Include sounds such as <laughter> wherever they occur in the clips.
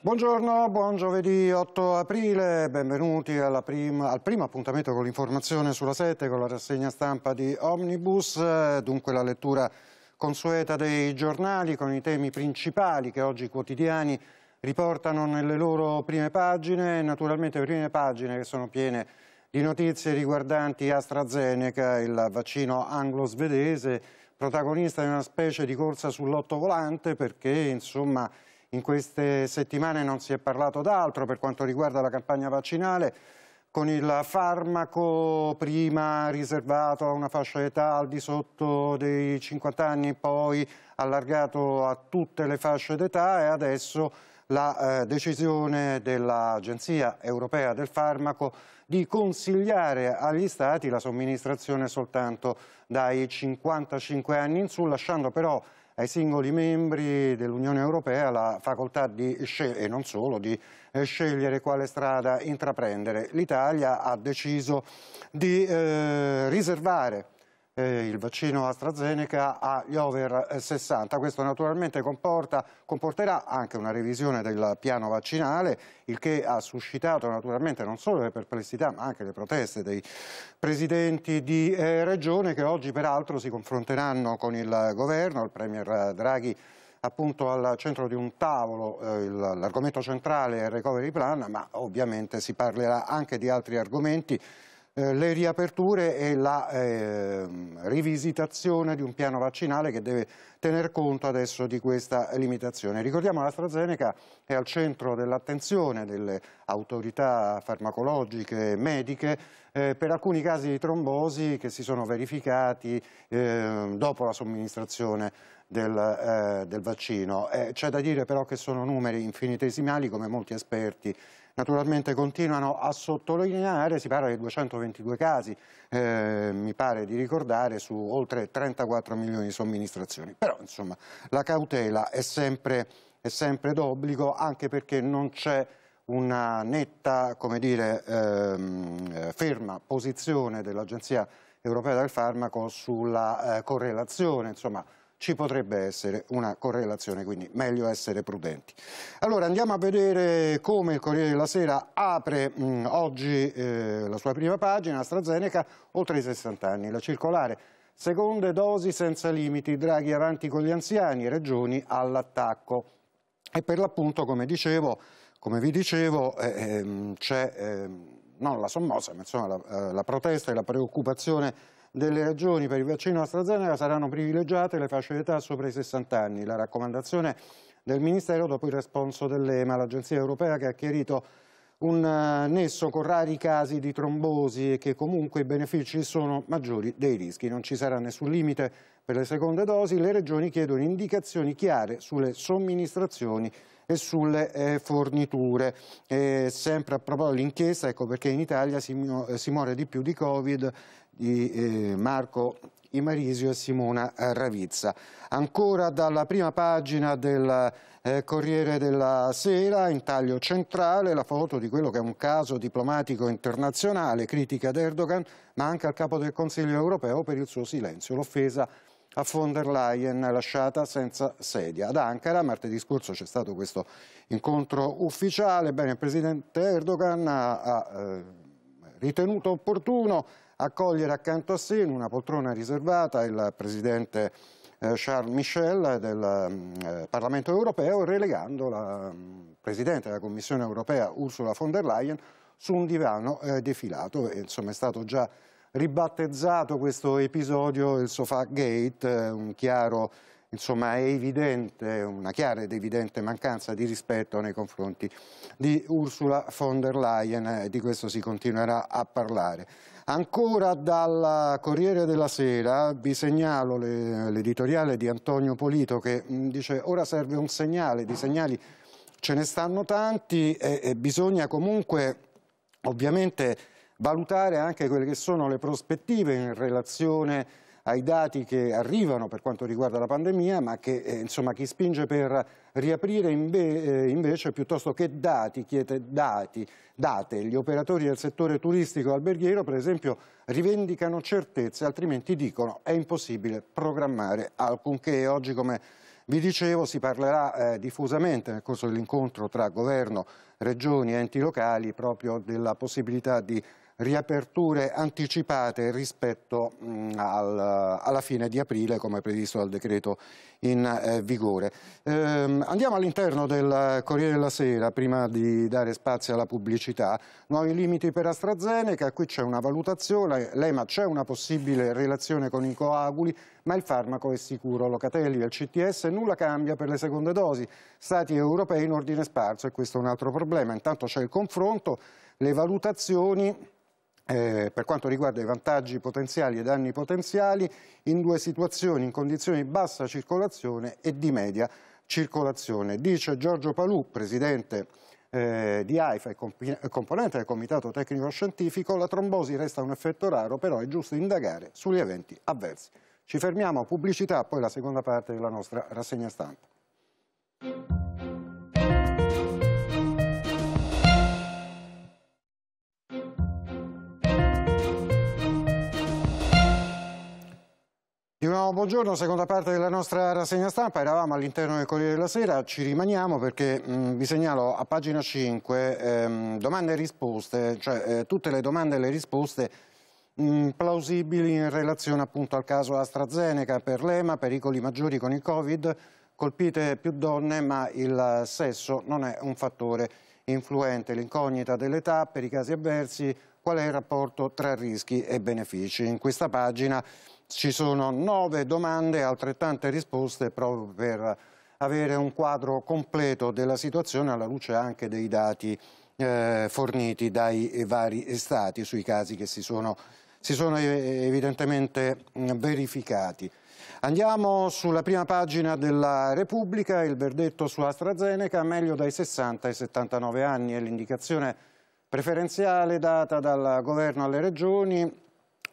Buongiorno, buon giovedì 8 aprile, benvenuti prima, al primo appuntamento con l'informazione sulla 7 con la rassegna stampa di Omnibus, dunque la lettura consueta dei giornali con i temi principali che oggi i quotidiani riportano nelle loro prime pagine, naturalmente prime pagine che sono piene di notizie riguardanti AstraZeneca, il vaccino anglo-svedese, protagonista di una specie di corsa sull'otto volante perché insomma in queste settimane non si è parlato d'altro per quanto riguarda la campagna vaccinale con il farmaco prima riservato a una fascia d'età al di sotto dei 50 anni, poi allargato a tutte le fasce d'età e adesso la eh, decisione dell'Agenzia Europea del Farmaco di consigliare agli Stati la somministrazione soltanto dai 55 anni in su, lasciando però ai singoli membri dell'Unione Europea la facoltà di, scegliere, e non solo, di eh, scegliere quale strada intraprendere. L'Italia ha deciso di eh, riservare eh, il vaccino AstraZeneca agli over 60. Questo naturalmente comporta, comporterà anche una revisione del piano vaccinale, il che ha suscitato naturalmente non solo le perplessità ma anche le proteste dei presidenti di eh, regione che oggi peraltro si confronteranno con il governo, il Premier Draghi appunto al centro di un tavolo eh, l'argomento centrale è il recovery plan, ma ovviamente si parlerà anche di altri argomenti eh, le riaperture e la eh, rivisitazione di un piano vaccinale che deve tener conto adesso di questa limitazione. Ricordiamo che l'AstraZeneca è al centro dell'attenzione delle autorità farmacologiche e mediche eh, per alcuni casi di trombosi che si sono verificati eh, dopo la somministrazione del, eh, del vaccino. Eh, c'è da dire però che sono numeri infinitesimali come molti esperti naturalmente continuano a sottolineare, si parla di 222 casi, eh, mi pare di ricordare, su oltre 34 milioni di somministrazioni. Però insomma la cautela è sempre, è sempre d'obbligo anche perché non c'è una netta come dire, ehm, ferma posizione dell'Agenzia europea del farmaco sulla eh, correlazione insomma, ci potrebbe essere una correlazione, quindi meglio essere prudenti. Allora andiamo a vedere come il Corriere della Sera apre mh, mm, oggi eh, la sua prima pagina, AstraZeneca, oltre i 60 anni, la circolare. Seconde dosi senza limiti, Draghi avanti con gli anziani, regioni all'attacco. E per l'appunto, come, dicevo, come vi dicevo, eh, ehm, c'è eh, non la sommossa, ma insomma la, eh, la protesta e la preoccupazione delle ragioni per il vaccino AstraZeneca saranno privilegiate le fasce d'età sopra i 60 anni. La raccomandazione del Ministero dopo il responso dell'EMA, l'agenzia europea che ha chiarito un eh, nesso con rari casi di trombosi e che comunque i benefici sono maggiori dei rischi. Non ci sarà nessun limite per le seconde dosi, le regioni chiedono indicazioni chiare sulle somministrazioni e sulle eh, forniture. E sempre a proposito dell'inchiesta, ecco perché in Italia si, eh, si, muore di più di Covid di eh, Marco Imarisio e Simona eh, Ravizza. Ancora dalla prima pagina del eh, Corriere della Sera, in taglio centrale, la foto di quello che è un caso diplomatico internazionale, critica ad Erdogan, ma anche al capo del Consiglio europeo per il suo silenzio, l'offesa a von der Leyen lasciata senza sedia. Ad Ankara martedì scorso c'è stato questo incontro ufficiale, Bene, il presidente Erdogan ha eh, ritenuto opportuno accogliere accanto a sé in una poltrona riservata il presidente eh, Charles Michel del mm, eh, Parlamento europeo relegando la mm, presidente della Commissione europea Ursula von der Leyen su un divano eh, defilato insomma è stato già ribattezzato questo episodio il Sofà Gate, un chiaro, insomma, evidente, una chiara ed evidente mancanza di rispetto nei confronti di Ursula von der Leyen, di questo si continuerà a parlare. Ancora dal Corriere della Sera vi segnalo l'editoriale di Antonio Polito che dice ora serve un segnale, di segnali ce ne stanno tanti e, e bisogna comunque ovviamente valutare anche quelle che sono le prospettive in relazione ai dati che arrivano per quanto riguarda la pandemia, ma che eh, insomma, chi spinge per riaprire inve eh, invece piuttosto che dati, chiede dati, date. Gli operatori del settore turistico alberghiero, per esempio, rivendicano certezze, altrimenti dicono è impossibile programmare alcunché. Oggi, come vi dicevo, si parlerà eh, diffusamente nel corso dell'incontro tra governo, regioni e enti locali proprio della possibilità di riaperture anticipate rispetto mh, mm, al, alla fine di aprile come previsto dal decreto in eh, vigore. Ehm, andiamo all'interno del Corriere della Sera prima di dare spazio alla pubblicità. Nuovi limiti per AstraZeneca, qui c'è una valutazione, l'EMA c'è una possibile relazione con i coaguli ma il farmaco è sicuro. Locatelli il CTS nulla cambia per le seconde dosi, stati europei in ordine sparso e questo è un altro problema. Intanto c'è il confronto, le valutazioni eh, per quanto riguarda i vantaggi potenziali e danni potenziali, in due situazioni, in condizioni di bassa circolazione e di media circolazione. Dice Giorgio Palù, presidente eh, di AIFA e comp componente del Comitato Tecnico Scientifico, la trombosi resta un effetto raro, però è giusto indagare sugli eventi avversi. Ci fermiamo, pubblicità, poi la seconda parte della nostra rassegna stampa. Di nuovo buongiorno, seconda parte della nostra rassegna stampa, eravamo all'interno del Corriere della Sera, ci rimaniamo perché mh, mm, vi segnalo a pagina 5 ehm, domande e risposte, cioè eh, tutte le domande e le risposte mh, mm, plausibili in relazione appunto al caso AstraZeneca per l'EMA, pericoli maggiori con il Covid, colpite più donne ma il sesso non è un fattore influente, l'incognita dell'età per i casi avversi, qual è il rapporto tra rischi e benefici. In questa pagina ci sono nove domande e altrettante risposte proprio per avere un quadro completo della situazione alla luce anche dei dati eh, forniti dai vari stati sui casi che si sono, si sono eh, evidentemente mm, verificati. Andiamo sulla prima pagina della Repubblica, il verdetto su AstraZeneca, meglio dai 60 ai 79 anni, è l'indicazione preferenziale data dal governo alle regioni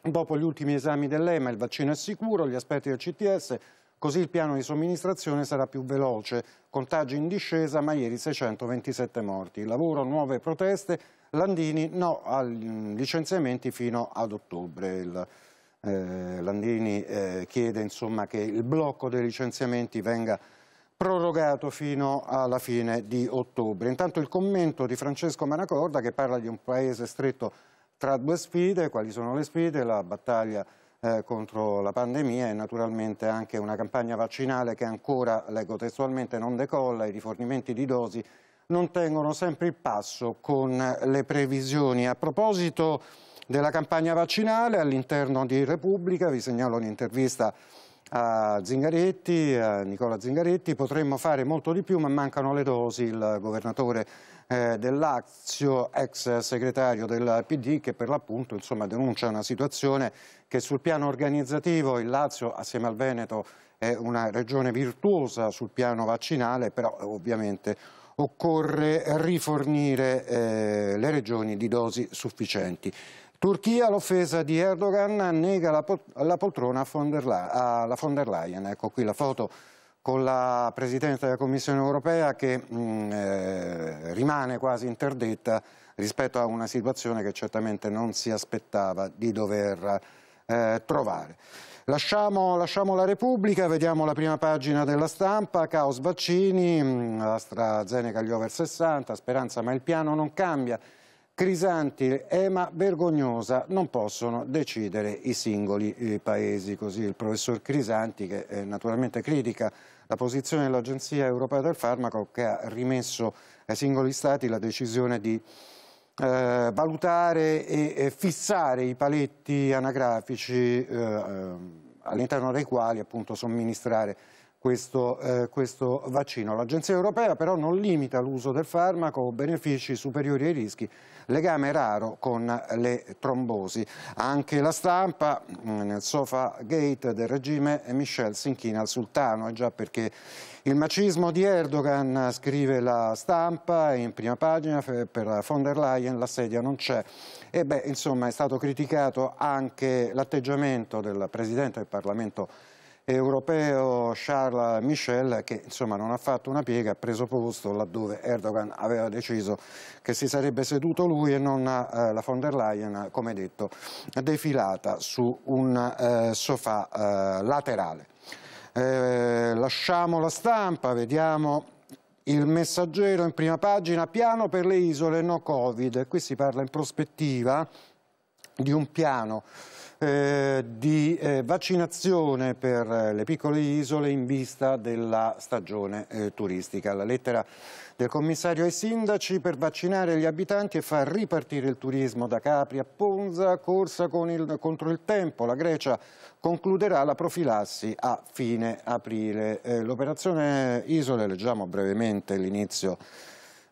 Dopo gli ultimi esami dell'EMA il vaccino è sicuro, gli aspetti del CTS, così il piano di somministrazione sarà più veloce. Contagi in discesa, ma ieri 627 morti. Lavoro, nuove proteste, Landini no ai licenziamenti fino ad ottobre. Il, eh, Landini eh, chiede insomma, che il blocco dei licenziamenti venga prorogato fino alla fine di ottobre. Intanto il commento di Francesco Manacorda che parla di un paese stretto tra due sfide, quali sono le sfide? La battaglia eh, contro la pandemia e naturalmente anche una campagna vaccinale che ancora, leggo testualmente, non decolla, i rifornimenti di dosi non tengono sempre il passo con le previsioni. A proposito della campagna vaccinale, all'interno di Repubblica, vi segnalo un'intervista a Zingaretti, a Nicola Zingaretti, potremmo fare molto di più ma mancano le dosi, il governatore eh, del Lazio, ex segretario del PD che per l'appunto insomma, denuncia una situazione che sul piano organizzativo il Lazio assieme al Veneto è una regione virtuosa sul piano vaccinale però ovviamente occorre rifornire eh, le regioni di dosi sufficienti. Turchia, l'offesa di Erdogan nega la, la poltrona a von, alla von der Leyen. Ecco qui la foto con la Presidente della Commissione europea che mh, mm, eh, rimane quasi interdetta rispetto a una situazione che certamente non si aspettava di dover eh, trovare. Lasciamo, lasciamo, la Repubblica, vediamo la prima pagina della stampa, caos vaccini, mm, AstraZeneca gli over 60, speranza ma il piano non cambia, Crisanti, Ema, eh, Vergognosa non possono decidere i singoli eh, paesi, così il professor Crisanti che eh, naturalmente critica la posizione dell'Agenzia Europea del Farmaco che ha rimesso ai singoli stati la decisione di eh, valutare e fissare i paletti anagrafici eh, ehm, all'interno dei quali appunto somministrare questo, eh, questo vaccino. L'Agenzia europea però non limita l'uso del farmaco o benefici superiori ai rischi, legame raro con le trombosi. Anche la stampa mm, nel sofa gate del regime Michel si inchina al sultano, è eh, già perché il macismo di Erdogan, scrive la stampa, in prima pagina per von der Leyen la sedia non c'è. E beh, insomma, è stato criticato anche l'atteggiamento del Presidente del Parlamento europeo Charles Michel che insomma non ha fatto una piega, ha preso posto laddove Erdogan aveva deciso che si sarebbe seduto lui e non eh, la von der Leyen, come detto, defilata su un eh, sofà eh, laterale. Eh, lasciamo la stampa, vediamo il messaggero in prima pagina, piano per le isole no Covid, qui si parla in prospettiva di un piano eh, di eh, vaccinazione per eh, le piccole isole in vista della stagione eh, turistica. La lettera del commissario ai sindaci per vaccinare gli abitanti e far ripartire il turismo da Capri a Ponza, corsa il, contro il tempo. La Grecia concluderà la profilassi a fine aprile. Eh, l'operazione Isole, leggiamo brevemente l'inizio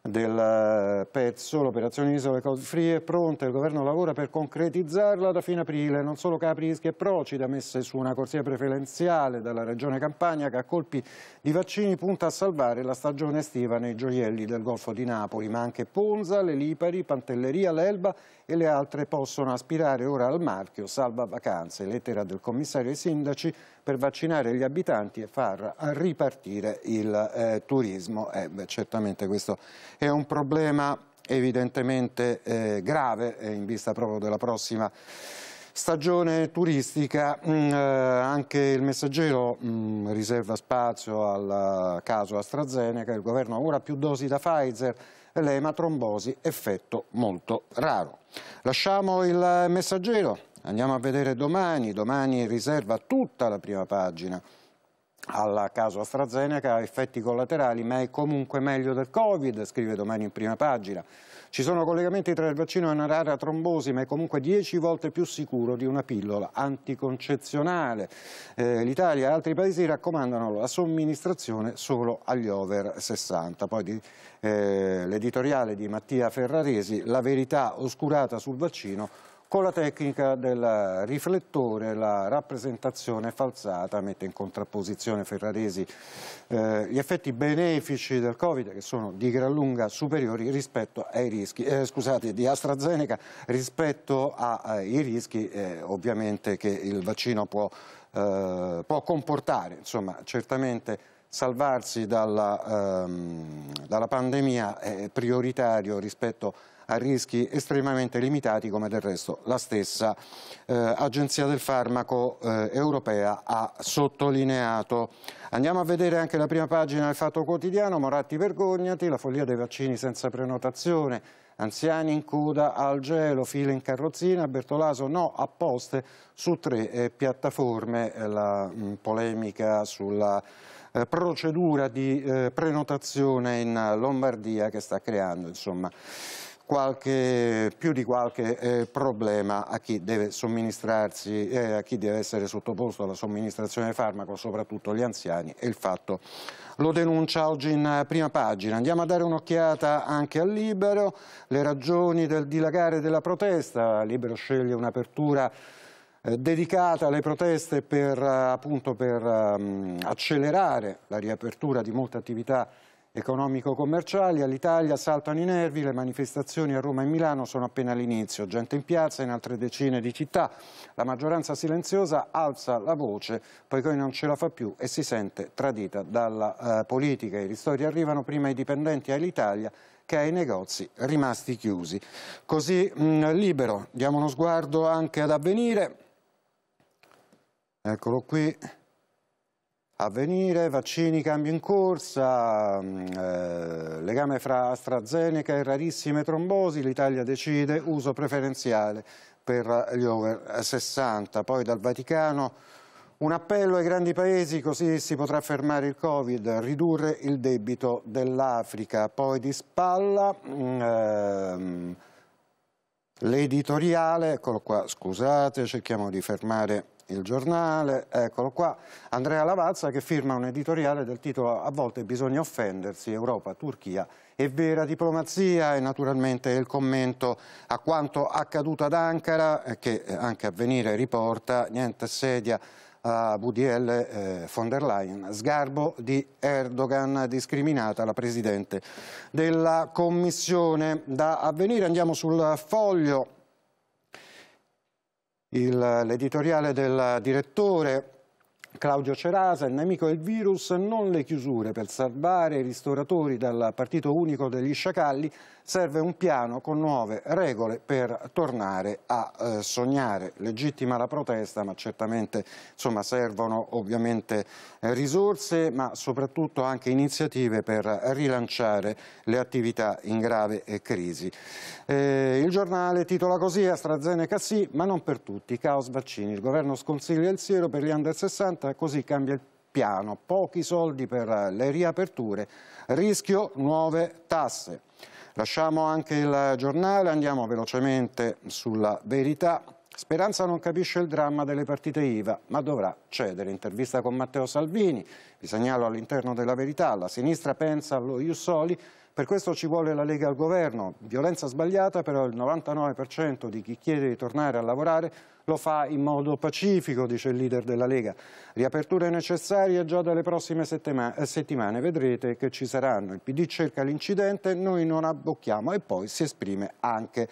del eh, pezzo, l'operazione Isole Cold Free è pronta, il governo lavora per concretizzarla da fine aprile, non solo Capri, Ischia e Procida messe su una corsia preferenziale dalla regione Campania che a colpi di vaccini punta a salvare la stagione estiva nei gioielli del Golfo di Napoli, ma anche Ponza, Le Lipari, Pantelleria, L'Elba e le altre possono aspirare ora al marchio Salva Vacanze, lettera del commissario ai sindaci per vaccinare gli abitanti e far ripartire il eh, turismo. Eh, beh, certamente questo è un problema evidentemente eh, grave eh, in vista proprio della prossima Stagione turistica, mm, eh, anche il messaggero mm, riserva spazio al caso AstraZeneca, il governo ora più dosi da Pfizer, l'ematrombosi, effetto molto raro. Lasciamo il messaggero, andiamo a vedere domani, domani riserva tutta la prima pagina al caso AstraZeneca ha effetti collaterali, ma è comunque meglio del Covid, scrive domani in prima pagina. Ci sono collegamenti tra il vaccino e una rara trombosi, ma è comunque 10 volte più sicuro di una pillola anticoncezionale. Eh, L'Italia e altri paesi raccomandano la somministrazione solo agli over 60. Poi eh, l'editoriale di Mattia Ferraresi, la verità oscurata sul vaccino con la tecnica del riflettore la rappresentazione falsata mette in contrapposizione Ferraresi eh, gli effetti benefici del Covid che sono di gran lunga superiori rispetto ai rischi, eh, scusate, di AstraZeneca rispetto ai eh, rischi eh, ovviamente che il vaccino può, eh, può comportare, insomma certamente salvarsi dalla, ehm, dalla pandemia è prioritario rispetto a a rischi estremamente limitati come del resto la stessa eh, Agenzia del Farmaco eh, Europea ha sottolineato. Andiamo a vedere anche la prima pagina del Fatto Quotidiano, Moratti vergognati, la follia dei vaccini senza prenotazione, anziani in coda al gelo, file in carrozzina, Bertolaso no apposte su tre eh, piattaforme, eh, la mh, mm, polemica sulla eh, procedura di eh, prenotazione in Lombardia che sta creando insomma, qualche, più di qualche eh, problema a chi, deve somministrarsi, eh, a chi deve essere sottoposto alla somministrazione di farmaco, soprattutto gli anziani, e il fatto lo denuncia oggi in eh, prima pagina. Andiamo a dare un'occhiata anche al Libero, le ragioni del dilagare della protesta, Libero sceglie un'apertura eh, dedicata alle proteste per, eh, appunto, per um, accelerare la riapertura di molte attività economico-commerciali, all'Italia saltano i nervi, le manifestazioni a Roma e Milano sono appena all'inizio, gente in piazza in altre decine di città, la maggioranza silenziosa alza la voce poiché non ce la fa più e si sente tradita dalla eh, politica, i ristori arrivano prima ai dipendenti all'Italia che ai negozi rimasti chiusi. Così mh, mm, libero, diamo uno sguardo anche ad avvenire, eccolo qui, avvenire, vaccini, cambio in corsa, mm, eh, legame fra AstraZeneca e rarissime trombosi, l'Italia decide uso preferenziale per gli over 60. Poi dal Vaticano un appello ai grandi paesi così si potrà fermare il Covid, ridurre il debito dell'Africa. Poi di spalla... Mm, ehm, L'editoriale, eccolo qua, scusate, cerchiamo di fermare il giornale, eccolo qua, Andrea Lavazza che firma un editoriale del titolo A volte bisogna offendersi, Europa, Turchia e vera diplomazia e naturalmente il commento a quanto accaduto ad Ankara eh, che eh, anche a venire riporta, niente sedia a VDL eh, von der Leyen. Sgarbo di Erdogan, discriminata la Presidente della Commissione. Da avvenire andiamo sul foglio l'editoriale del direttore Claudio Cerasa, il nemico del virus, non le chiusure per salvare i ristoratori dal partito unico degli sciacalli, serve un piano con nuove regole per tornare a eh, sognare. Legittima la protesta, ma certamente insomma, servono ovviamente eh, risorse, ma soprattutto anche iniziative per rilanciare le attività in grave eh, crisi. Eh, il giornale titola così AstraZeneca sì, ma non per tutti, caos vaccini. Il governo sconsiglia il siero per gli under 60, così cambia il piano. Pochi soldi per eh, le riaperture, rischio nuove tasse. Lasciamo anche il giornale, andiamo velocemente sulla verità. Speranza non capisce il dramma delle partite IVA, ma dovrà cedere. Intervista con Matteo Salvini, vi segnalo all'interno della verità, la sinistra pensa allo Iussoli, per questo ci vuole la Lega al governo. Violenza sbagliata, però il 99% di chi chiede di tornare a lavorare lo fa in modo pacifico, dice il leader della Lega. Riaperture necessarie già dalle prossime eh, settimane, vedrete che ci saranno. Il PD cerca l'incidente, noi non abbocchiamo e poi si esprime anche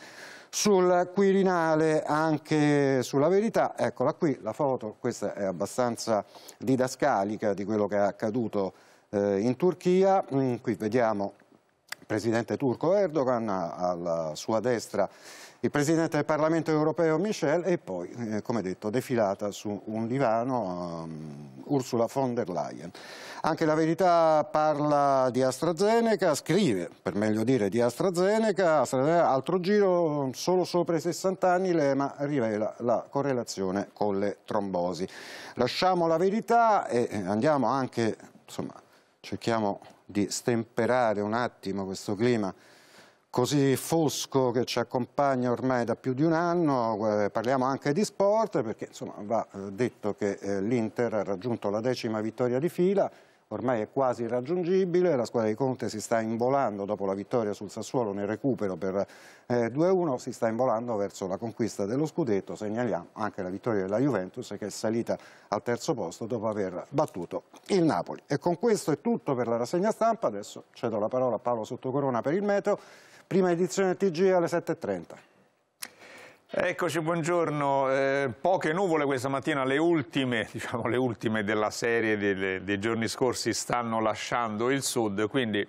sul Quirinale, anche sulla verità. Eccola qui la foto, questa è abbastanza didascalica di quello che è accaduto eh, in Turchia. Mm, qui vediamo presidente turco Erdogan, alla sua destra il presidente del Parlamento europeo Michel e poi, eh, come detto, defilata su un divano um, Ursula von der Leyen. Anche la verità parla di AstraZeneca, scrive, per meglio dire, di AstraZeneca, AstraZeneca altro giro solo sopra i 60 anni, l'EMA rivela la correlazione con le trombosi. Lasciamo la verità e eh, andiamo anche, insomma, cerchiamo di stemperare un attimo questo clima così fosco che ci accompagna ormai da più di un anno, eh, parliamo anche di sport perché insomma, va eh, detto che eh, l'Inter ha raggiunto la decima vittoria di fila, ormai è quasi irraggiungibile, la squadra di Conte si sta involando dopo la vittoria sul Sassuolo nel recupero per eh, 2-1, si sta involando verso la conquista dello scudetto, segnaliamo anche la vittoria della Juventus che è salita al terzo posto dopo aver battuto il Napoli. E con questo è tutto per la rassegna stampa, adesso cedo la parola a Paolo Sottocorona per il meteo, prima edizione TG alle 7.30. Eccoci, buongiorno. Eh, poche nuvole questa mattina, le ultime, <laughs> diciamo, le ultime della serie dei, dei, giorni scorsi stanno lasciando il sud, quindi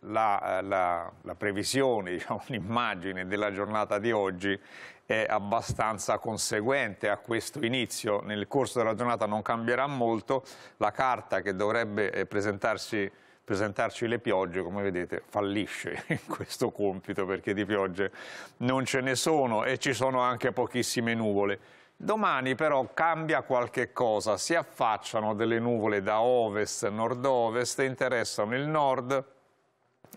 la, eh, la, la previsione, <laughs> diciamo, l'immagine della giornata di oggi è abbastanza conseguente a questo inizio. Nel corso della giornata non cambierà molto, la carta che dovrebbe eh, presentarsi presentarci le piogge, come vedete, fallisce <laughs> in questo compito perché di piogge non ce ne sono e ci sono anche pochissime nuvole. Domani però cambia qualche cosa, si affacciano delle nuvole da ovest, nord-ovest, interessano il nord,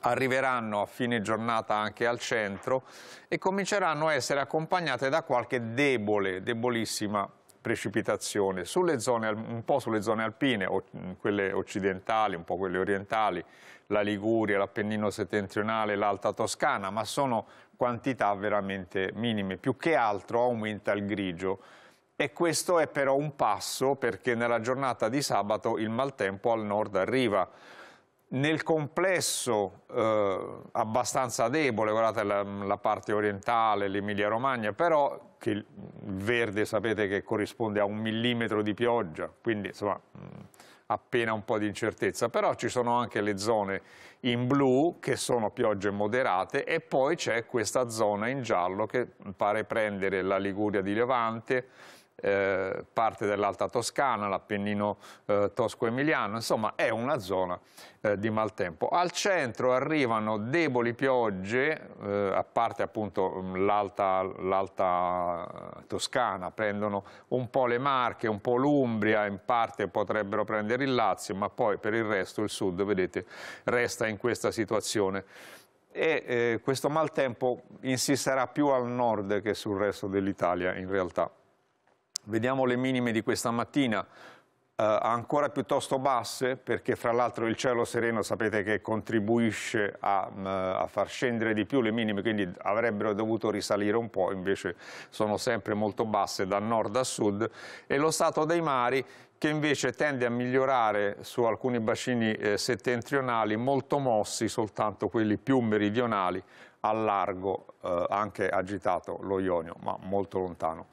arriveranno a fine giornata anche al centro e cominceranno a essere accompagnate da qualche debole, debolissima precipitazione zone, un po' sulle zone alpine, mm, quelle occidentali, un po' quelle orientali, la Liguria, l'Appennino settentrionale, l'Alta Toscana, ma sono quantità veramente minime. Più che altro aumenta il grigio. E questo è però un passo perché nella giornata di sabato il maltempo al nord arriva nel complesso eh, abbastanza debole, guardate la, la parte orientale, l'Emilia Romagna, però che il verde sapete che corrisponde a un millimetro di pioggia, quindi insomma appena un po' di incertezza, però ci sono anche le zone in blu che sono piogge moderate e poi c'è questa zona in giallo che pare prendere la Liguria di Levante, eh, parte dell'Alta Toscana, l'Appennino eh, Tosco-Emiliano, insomma è una zona eh, di maltempo. Al centro arrivano deboli piogge, eh, a parte appunto mm, l'Alta Toscana, prendono un po' le Marche, un po' l'Umbria, in parte potrebbero prendere il Lazio, ma poi per il resto il sud, vedete, resta in questa situazione e eh, questo maltempo insisterà più al nord che sul resto dell'Italia in realtà. Vediamo le minime di questa mattina. Uh, ancora piuttosto basse perché fra l'altro il cielo sereno sapete che contribuisce a, mm, a, far scendere di più le minime quindi avrebbero dovuto risalire un po' invece sono sempre molto basse da nord a sud e lo stato dei mari che invece tende a migliorare su alcuni bacini eh, settentrionali molto mossi soltanto quelli più meridionali a largo eh, anche agitato lo Ionio ma molto lontano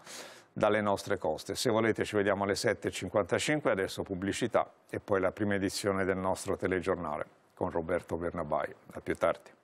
dalle nostre coste. Se volete ci vediamo alle 7.55, adesso pubblicità e poi la prima edizione del nostro telegiornale con Roberto Bernabai. A più tardi.